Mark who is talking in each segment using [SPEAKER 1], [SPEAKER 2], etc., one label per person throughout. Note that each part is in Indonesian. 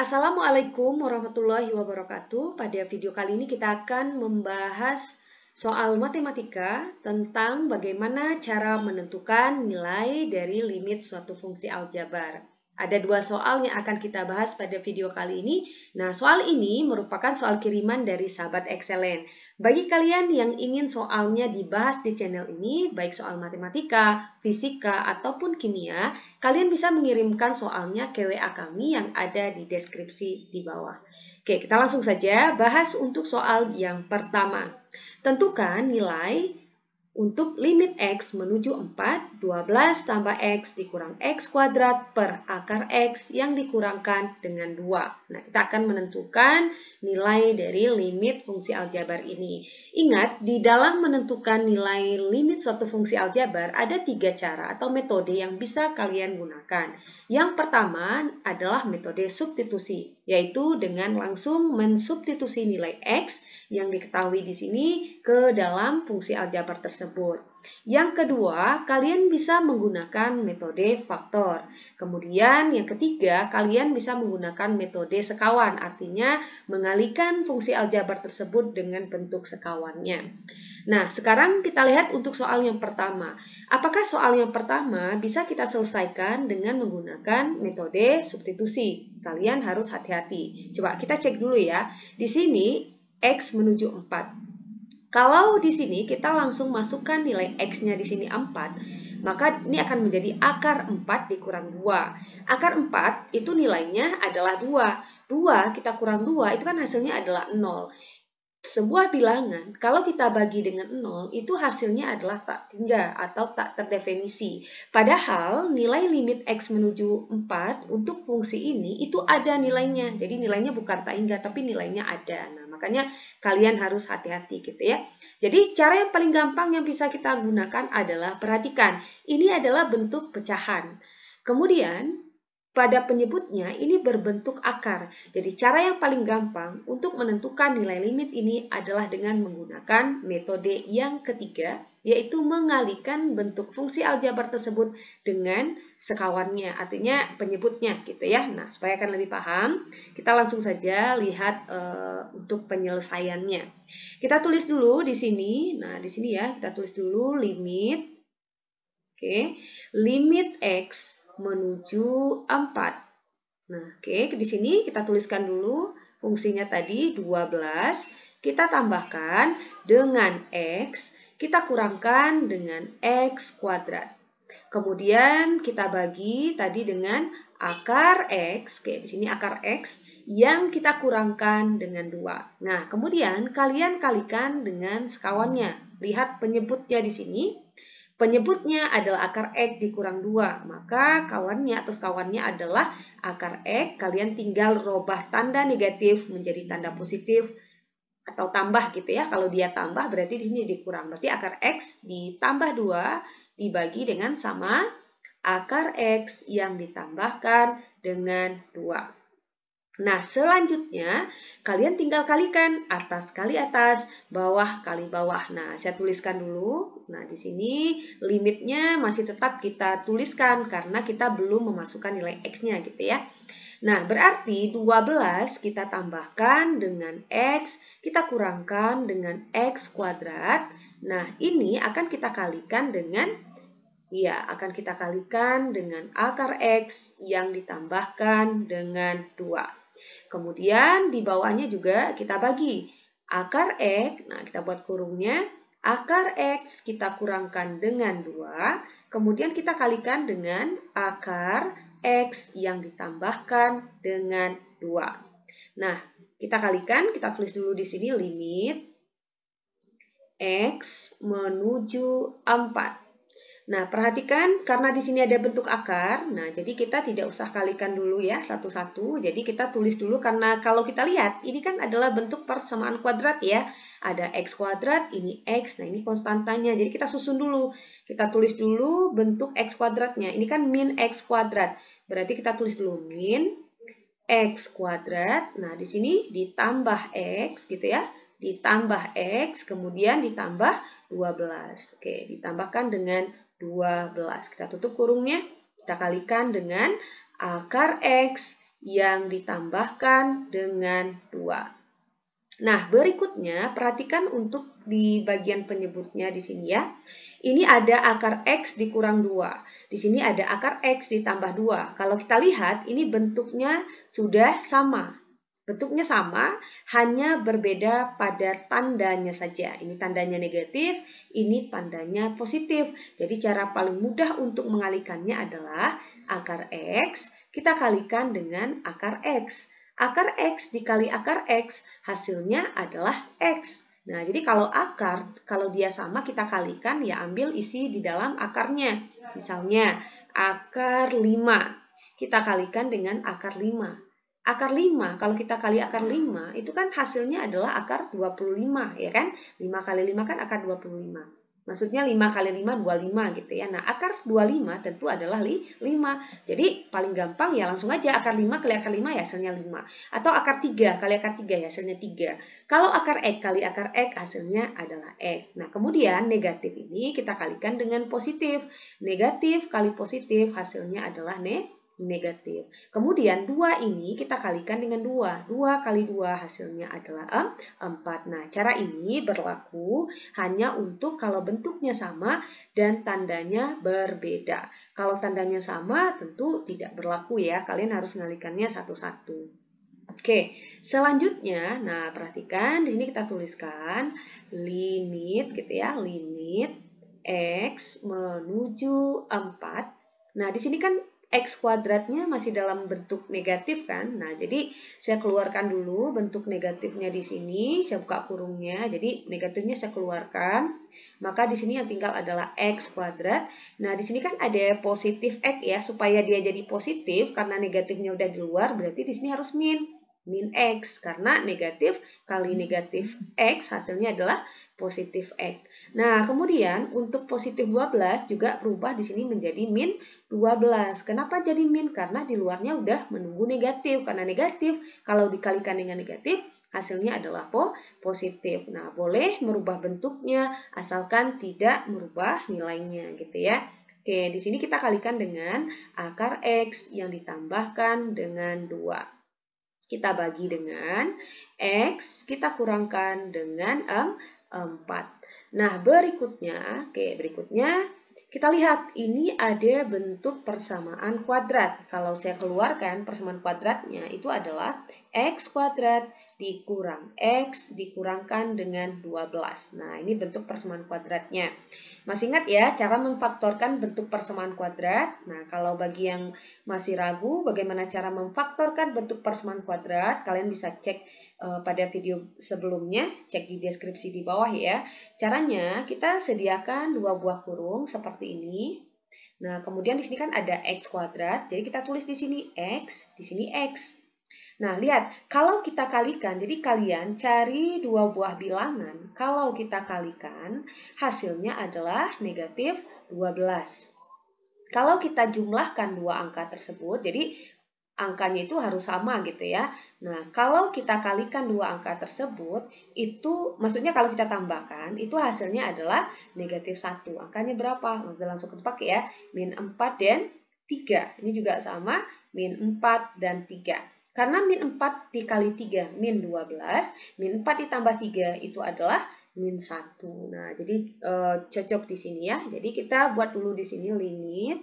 [SPEAKER 1] Assalamualaikum warahmatullahi wabarakatuh. Pada video kali ini kita akan membahas soal matematika tentang bagaimana cara menentukan nilai dari limit suatu fungsi aljabar. Ada dua soal yang akan kita bahas pada video kali ini. Nah, soal ini merupakan soal kiriman dari sahabat Excellent. Bagi kalian yang ingin soalnya dibahas di channel ini, baik soal matematika, fisika, ataupun kimia, kalian bisa mengirimkan soalnya ke WA kami yang ada di deskripsi di bawah. Oke, kita langsung saja bahas untuk soal yang pertama. Tentukan nilai untuk limit X menuju 4, 12 tambah X dikurang X kuadrat per akar X yang dikurangkan dengan 2. Nah, kita akan menentukan nilai dari limit fungsi aljabar ini. Ingat, di dalam menentukan nilai limit suatu fungsi aljabar ada tiga cara atau metode yang bisa kalian gunakan. Yang pertama adalah metode substitusi yaitu dengan langsung mensubstitusi nilai X yang diketahui di sini ke dalam fungsi aljabar tersebut. Yang kedua, kalian bisa menggunakan metode faktor. Kemudian yang ketiga, kalian bisa menggunakan metode sekawan, artinya mengalihkan fungsi aljabar tersebut dengan bentuk sekawannya. Nah, sekarang kita lihat untuk soal yang pertama. Apakah soal yang pertama bisa kita selesaikan dengan menggunakan metode substitusi? Kalian harus hati-hati. Coba kita cek dulu ya. Di sini X menuju 4. Kalau di sini kita langsung masukkan nilai X-nya di sini 4, maka ini akan menjadi akar 4 dikurang 2. Akar 4 itu nilainya adalah 2. 2 kita kurang 2 itu kan hasilnya adalah 0. Sebuah bilangan, kalau kita bagi dengan 0, itu hasilnya adalah tak tinggal atau tak terdefinisi. Padahal nilai limit X menuju 4 untuk fungsi ini itu ada nilainya. Jadi nilainya bukan tak hingga tapi nilainya ada. Makanya kalian harus hati-hati gitu ya. Jadi cara yang paling gampang yang bisa kita gunakan adalah perhatikan. Ini adalah bentuk pecahan. Kemudian pada penyebutnya ini berbentuk akar. Jadi cara yang paling gampang untuk menentukan nilai limit ini adalah dengan menggunakan metode yang ketiga, yaitu mengalihkan bentuk fungsi aljabar tersebut dengan sekawannya, artinya penyebutnya gitu ya. Nah, supaya akan lebih paham, kita langsung saja lihat e, untuk penyelesaiannya. Kita tulis dulu di sini. Nah, di sini ya, kita tulis dulu limit. Oke, limit X menuju 4. Nah, oke, okay. di sini kita tuliskan dulu fungsinya tadi 12. Kita tambahkan dengan X, kita kurangkan dengan X kuadrat. Kemudian kita bagi tadi dengan akar X, oke, di sini akar X, yang kita kurangkan dengan 2. Nah, kemudian kalian kalikan dengan sekawannya. Lihat penyebutnya di sini. Penyebutnya adalah akar X dikurang 2. Maka kawannya atau kawannya adalah akar X. Kalian tinggal robah tanda negatif menjadi tanda positif atau tambah gitu ya. Kalau dia tambah berarti di sini dikurang. Berarti akar X ditambah 2 dibagi dengan sama akar X yang ditambahkan dengan 2. Nah, selanjutnya kalian tinggal kalikan atas kali atas, bawah kali bawah. Nah, saya tuliskan dulu. Nah, di sini limitnya masih tetap kita tuliskan karena kita belum memasukkan nilai X-nya gitu ya. Nah, berarti 12 kita tambahkan dengan X, kita kurangkan dengan X kuadrat. Nah, ini akan kita kalikan dengan ya akan kita kalikan dengan akar X yang ditambahkan dengan 2. Kemudian di bawahnya juga kita bagi akar X, nah kita buat kurungnya, akar X kita kurangkan dengan 2, kemudian kita kalikan dengan akar X yang ditambahkan dengan 2. Nah, kita kalikan, kita tulis dulu di sini limit X menuju 4. Nah, perhatikan karena di sini ada bentuk akar. Nah, jadi kita tidak usah kalikan dulu ya satu-satu. Jadi kita tulis dulu karena kalau kita lihat ini kan adalah bentuk persamaan kuadrat ya. Ada x kuadrat, ini x. Nah, ini konstantanya. Jadi kita susun dulu. Kita tulis dulu bentuk x kuadratnya. Ini kan min x kuadrat. Berarti kita tulis dulu min x kuadrat. Nah, di sini ditambah x gitu ya ditambah X, kemudian ditambah 12. Oke, ditambahkan dengan 12. Kita tutup kurungnya, kita kalikan dengan akar X yang ditambahkan dengan 2. Nah, berikutnya perhatikan untuk di bagian penyebutnya di sini ya. Ini ada akar X dikurang 2. Di sini ada akar X ditambah 2. Kalau kita lihat, ini bentuknya sudah sama. Bentuknya sama, hanya berbeda pada tandanya saja. Ini tandanya negatif, ini tandanya positif. Jadi cara paling mudah untuk mengalikannya adalah akar X, kita kalikan dengan akar X. Akar X dikali akar X, hasilnya adalah X. Nah, jadi kalau akar, kalau dia sama kita kalikan, ya ambil isi di dalam akarnya. Misalnya, akar 5. Kita kalikan dengan akar 5 akar 5, kalau kita kali akar 5, itu kan hasilnya adalah akar 25, ya kan? 5 kali 5 kan akar 25. Maksudnya 5 kali 5, 25 gitu ya. Nah, akar 25 tentu adalah 5. Jadi, paling gampang ya langsung aja akar 5 kali akar 5 ya hasilnya 5. Atau akar 3 kali akar 3 ya hasilnya 3. Kalau akar X kali akar X hasilnya adalah X. Nah, kemudian negatif ini kita kalikan dengan positif. Negatif kali positif hasilnya adalah negatif negatif. Kemudian dua ini kita kalikan dengan dua, dua kali dua hasilnya adalah empat. Nah, cara ini berlaku hanya untuk kalau bentuknya sama dan tandanya berbeda. Kalau tandanya sama tentu tidak berlaku ya. Kalian harus ngalikannya satu-satu. Oke, selanjutnya, nah perhatikan di sini kita tuliskan limit gitu ya, limit x menuju 4. Nah, di sini kan X kuadratnya masih dalam bentuk negatif kan. Nah, jadi saya keluarkan dulu bentuk negatifnya di sini. Saya buka kurungnya. Jadi negatifnya saya keluarkan. Maka di sini yang tinggal adalah X kuadrat. Nah, di sini kan ada positif X ya. Supaya dia jadi positif karena negatifnya udah di luar berarti di sini harus min min X. Karena negatif kali negatif X hasilnya adalah positif X. Nah, kemudian untuk positif 12 juga berubah di sini menjadi min 12. Kenapa jadi min? Karena di luarnya udah menunggu negatif. Karena negatif, kalau dikalikan dengan negatif, hasilnya adalah po positif. Nah, boleh merubah bentuknya asalkan tidak merubah nilainya gitu ya. Oke, di sini kita kalikan dengan akar X yang ditambahkan dengan 2. Kita bagi dengan X, kita kurangkan dengan 4. Nah, berikutnya, oke, berikutnya kita lihat ini ada bentuk persamaan kuadrat. Kalau saya keluarkan persamaan kuadratnya itu adalah x kuadrat dikurang X dikurangkan dengan 12. Nah, ini bentuk persamaan kuadratnya. Masih ingat ya, cara memfaktorkan bentuk persamaan kuadrat? Nah, kalau bagi yang masih ragu bagaimana cara memfaktorkan bentuk persamaan kuadrat, kalian bisa cek uh, pada video sebelumnya, cek di deskripsi di bawah ya. Caranya, kita sediakan dua buah kurung seperti ini. Nah, kemudian di sini kan ada X kuadrat, jadi kita tulis di sini X, di sini X. Nah, lihat, kalau kita kalikan, jadi kalian cari dua buah bilangan. Kalau kita kalikan, hasilnya adalah negatif 12. Kalau kita jumlahkan dua angka tersebut, jadi angkanya itu harus sama gitu ya. Nah, kalau kita kalikan dua angka tersebut, itu maksudnya kalau kita tambahkan, itu hasilnya adalah negatif 1. Angkanya berapa? Udah langsung ketepak ya. Min 4 dan 3. Ini juga sama, min 4 dan 3. Karena min 4 dikali 3, min 12. Min 4 ditambah 3 itu adalah min 1. Nah, jadi e, cocok di sini ya. Jadi kita buat dulu di sini limit.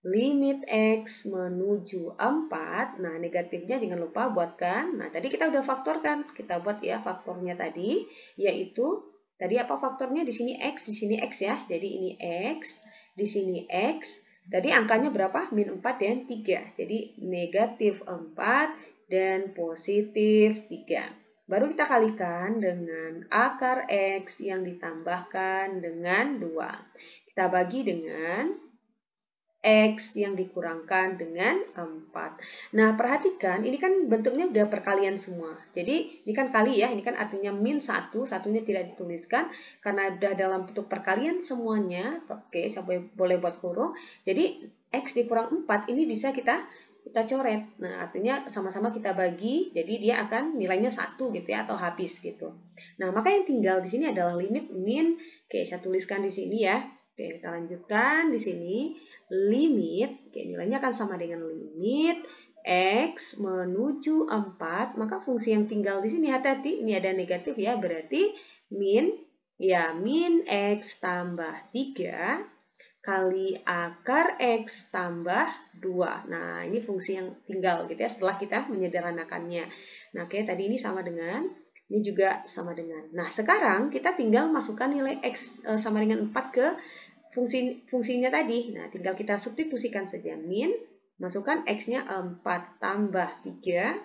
[SPEAKER 1] Limit X menuju 4. Nah, negatifnya jangan lupa buatkan. Nah, tadi kita udah faktorkan. Kita buat ya faktornya tadi, yaitu tadi apa faktornya di sini X, di sini X ya. Jadi ini X, di sini X, Tadi angkanya berapa? Min 4 dan 3. Jadi negatif 4 dan positif 3. Baru kita kalikan dengan akar X yang ditambahkan dengan 2. Kita bagi dengan X yang dikurangkan dengan 4. Nah, perhatikan, ini kan bentuknya udah perkalian semua. Jadi, ini kan kali ya, ini kan artinya min 1, satunya tidak dituliskan. Karena udah dalam bentuk perkalian semuanya, oke, saya boleh buat kurung. Jadi, X dikurang 4, ini bisa kita kita coret. Nah, artinya sama-sama kita bagi, jadi dia akan nilainya satu gitu ya, atau habis gitu. Nah, maka yang tinggal di sini adalah limit min, oke, saya tuliskan di sini ya, Oke, kita lanjutkan di sini limit, oke, nilainya akan sama dengan limit x menuju 4, maka fungsi yang tinggal di sini hati-hati, ini ada negatif ya, berarti min ya min x tambah 3 kali akar x tambah 2. Nah, ini fungsi yang tinggal gitu ya setelah kita menyederhanakannya. Nah, oke, tadi ini sama dengan ini juga sama dengan. Nah, sekarang kita tinggal masukkan nilai X eh, sama dengan 4 ke fungsi fungsinya tadi. Nah, tinggal kita substitusikan saja min, masukkan x-nya 4 tambah 3,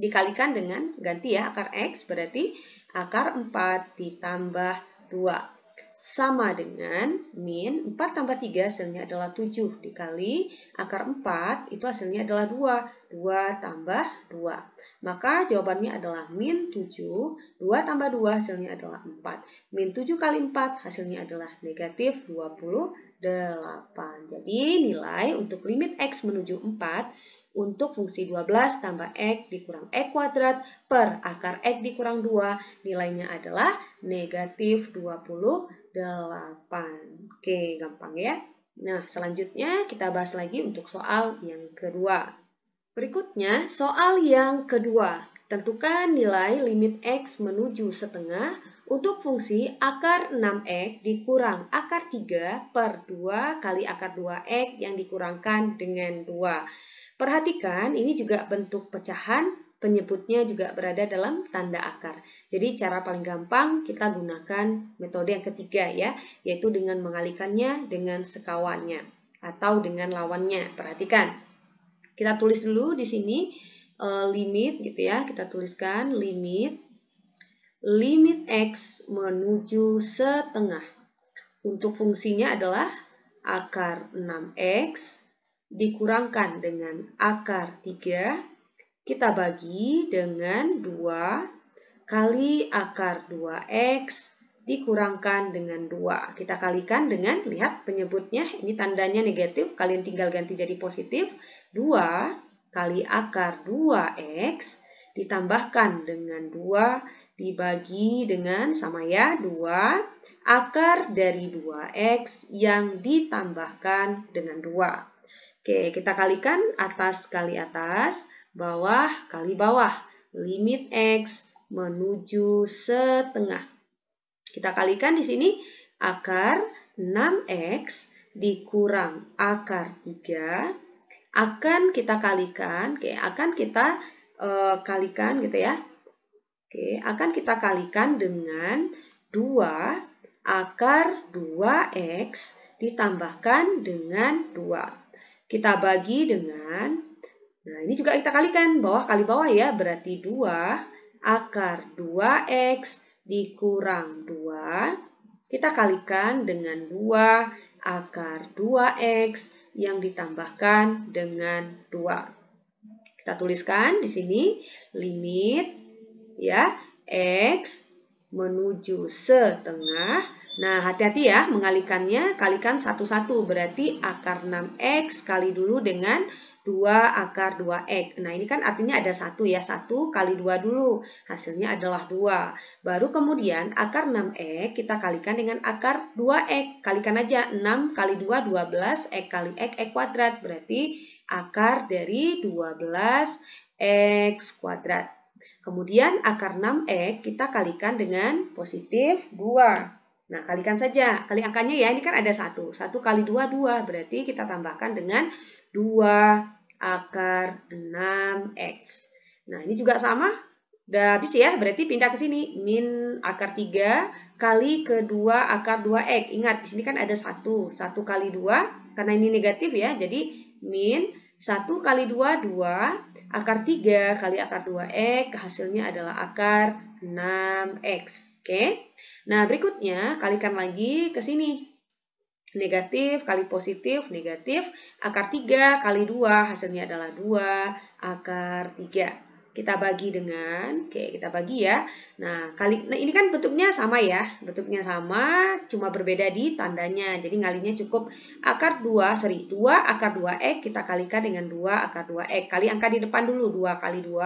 [SPEAKER 1] dikalikan dengan ganti ya akar x, berarti akar 4 ditambah 2 sama dengan min 4 tambah 3 hasilnya adalah 7 dikali akar 4 itu hasilnya adalah 2. 2 tambah 2. Maka jawabannya adalah min 7. 2 tambah 2 hasilnya adalah 4. Min 7 kali 4 hasilnya adalah negatif 28. Jadi nilai untuk limit X menuju 4 untuk fungsi 12 tambah X dikurang X kuadrat per akar X dikurang 2, nilainya adalah negatif 28. Oke, gampang ya. Nah, selanjutnya kita bahas lagi untuk soal yang kedua. Berikutnya, soal yang kedua. Tentukan nilai limit X menuju setengah untuk fungsi akar 6X dikurang akar 3 per 2 kali akar 2X yang dikurangkan dengan 2. Perhatikan, ini juga bentuk pecahan, penyebutnya juga berada dalam tanda akar. Jadi cara paling gampang kita gunakan metode yang ketiga ya, yaitu dengan mengalikannya dengan sekawannya atau dengan lawannya. Perhatikan, kita tulis dulu di sini eh, limit gitu ya, kita tuliskan limit limit x menuju setengah. Untuk fungsinya adalah akar 6x dikurangkan dengan akar 3, kita bagi dengan 2 kali akar 2x dikurangkan dengan 2. Kita kalikan dengan, lihat penyebutnya, ini tandanya negatif, kalian tinggal ganti jadi positif. 2 kali akar 2x ditambahkan dengan 2 dibagi dengan sama ya 2 akar dari 2x yang ditambahkan dengan 2. Oke, kita kalikan atas kali atas, bawah kali bawah. Limit X menuju setengah. Kita kalikan di sini akar 6X dikurang akar 3 akan kita kalikan, oke, akan kita e, kalikan gitu ya. Oke, akan kita kalikan dengan 2 akar 2X ditambahkan dengan 2. Kita bagi dengan, nah ini juga kita kalikan, bawah kali bawah ya, berarti 2 akar 2x dikurang 2. Kita kalikan dengan 2 akar 2x yang ditambahkan dengan 2. Kita tuliskan di sini limit ya x menuju setengah Nah, hati-hati ya mengalikannya, kalikan satu-satu. Berarti akar 6X kali dulu dengan 2 akar 2X. Nah, ini kan artinya ada satu ya. satu kali 2 dulu. Hasilnya adalah 2. Baru kemudian akar 6X kita kalikan dengan akar 2X. Kalikan aja 6 kali 2, 12. X kali X, X kuadrat. Berarti akar dari 12X kuadrat. Kemudian akar 6X kita kalikan dengan positif 2. Nah, kalikan saja. Kali angkanya ya, ini kan ada satu. Satu kali dua, dua. Berarti kita tambahkan dengan 2 akar 6x. Nah, ini juga sama. Udah habis ya, berarti pindah ke sini. Min akar 3 kali kedua akar 2x. Ingat, di sini kan ada satu. Satu kali dua, karena ini negatif ya. Jadi, min 1 kali 2, 2. Akar 3 kali akar 2x. Hasilnya adalah akar 6x. Oke. Okay? Nah, berikutnya kalikan lagi ke sini. Negatif kali positif, negatif. Akar 3 kali 2, hasilnya adalah 2 akar 3 kita bagi dengan, oke okay, kita bagi ya. Nah kali, nah ini kan bentuknya sama ya, bentuknya sama, cuma berbeda di tandanya. Jadi ngalinya cukup akar 2, sorry 2 akar 2 x kita kalikan dengan 2 akar 2 x. Kali angka di depan dulu 2 kali 2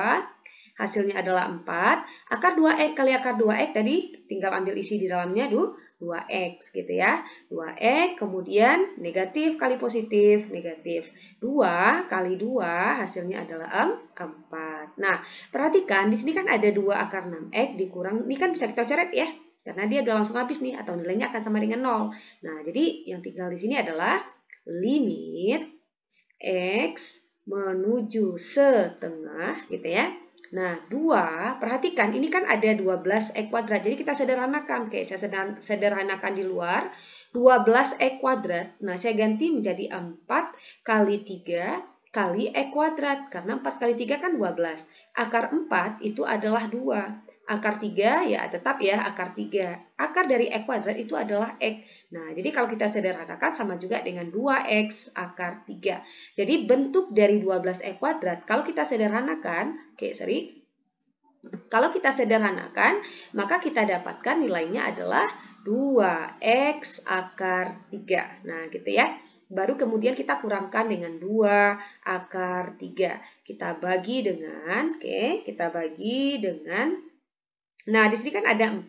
[SPEAKER 1] hasilnya adalah 4. Akar 2X kali akar 2X tadi tinggal ambil isi di dalamnya dulu. 2X gitu ya. 2X kemudian negatif kali positif, negatif. 2 kali 2 hasilnya adalah 4. Nah, perhatikan di sini kan ada 2 akar 6X dikurang, ini kan bisa kita coret ya. Karena dia udah langsung habis nih, atau nilainya akan sama dengan 0. Nah, jadi yang tinggal di sini adalah limit X menuju setengah gitu ya Nah, 2, perhatikan ini kan ada 12 E kuadrat. Jadi kita sederhanakan. Oke, saya sedang sederhanakan di luar. 12 E kuadrat. Nah, saya ganti menjadi 4 kali 3 kali E kuadrat. Karena 4 kali 3 kan 12. Akar 4 itu adalah 2. Akar 3 ya tetap ya akar 3. Akar dari E kuadrat itu adalah X. Nah, jadi kalau kita sederhanakan sama juga dengan 2X akar 3. Jadi bentuk dari 12E kuadrat kalau kita sederhanakan, oke okay, sorry, kalau kita sederhanakan, maka kita dapatkan nilainya adalah 2x akar 3. Nah, gitu ya. Baru kemudian kita kurangkan dengan 2 akar 3. Kita bagi dengan, oke, okay, kita bagi dengan Nah, di sini kan ada 4,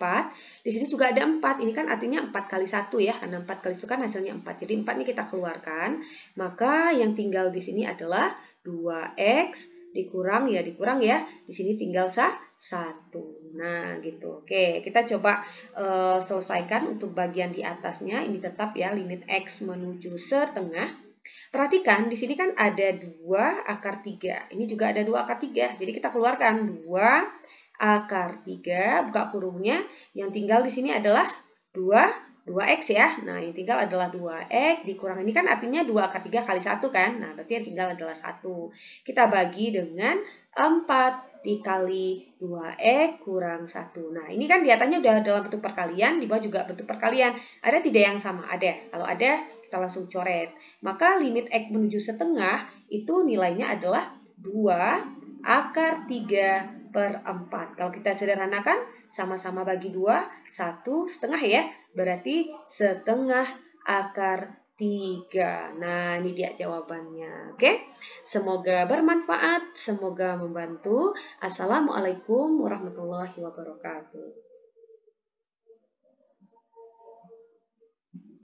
[SPEAKER 1] di sini juga ada 4. Ini kan artinya 4 kali 1 ya, karena 4 kali 1 kan hasilnya 4. Jadi 4 ini kita keluarkan, maka yang tinggal di sini adalah 2x dikurang ya, dikurang ya. Di sini tinggal sah 1. Nah, gitu. Oke, kita coba uh, selesaikan untuk bagian di atasnya. Ini tetap ya, limit x menuju setengah. Perhatikan, di sini kan ada 2 akar 3. Ini juga ada 2 akar 3. Jadi kita keluarkan 2 akar 3, buka kurungnya, yang tinggal di sini adalah 2, 2x ya. Nah, yang tinggal adalah 2x, dikurang ini kan artinya 2 akar 3 kali 1 kan. Nah, berarti yang tinggal adalah 1. Kita bagi dengan 4 dikali 2x kurang 1. Nah, ini kan di atasnya udah dalam bentuk perkalian, di bawah juga bentuk perkalian. Ada tidak yang sama? Ada. Kalau ada, kita langsung coret. Maka limit X menuju setengah itu nilainya adalah 2 akar 3 per 4. Kalau kita sederhanakan, sama-sama bagi 2, 1 setengah ya. Berarti setengah akar 3. Nah, ini dia jawabannya. Oke, semoga bermanfaat, semoga membantu. Assalamualaikum warahmatullahi wabarakatuh.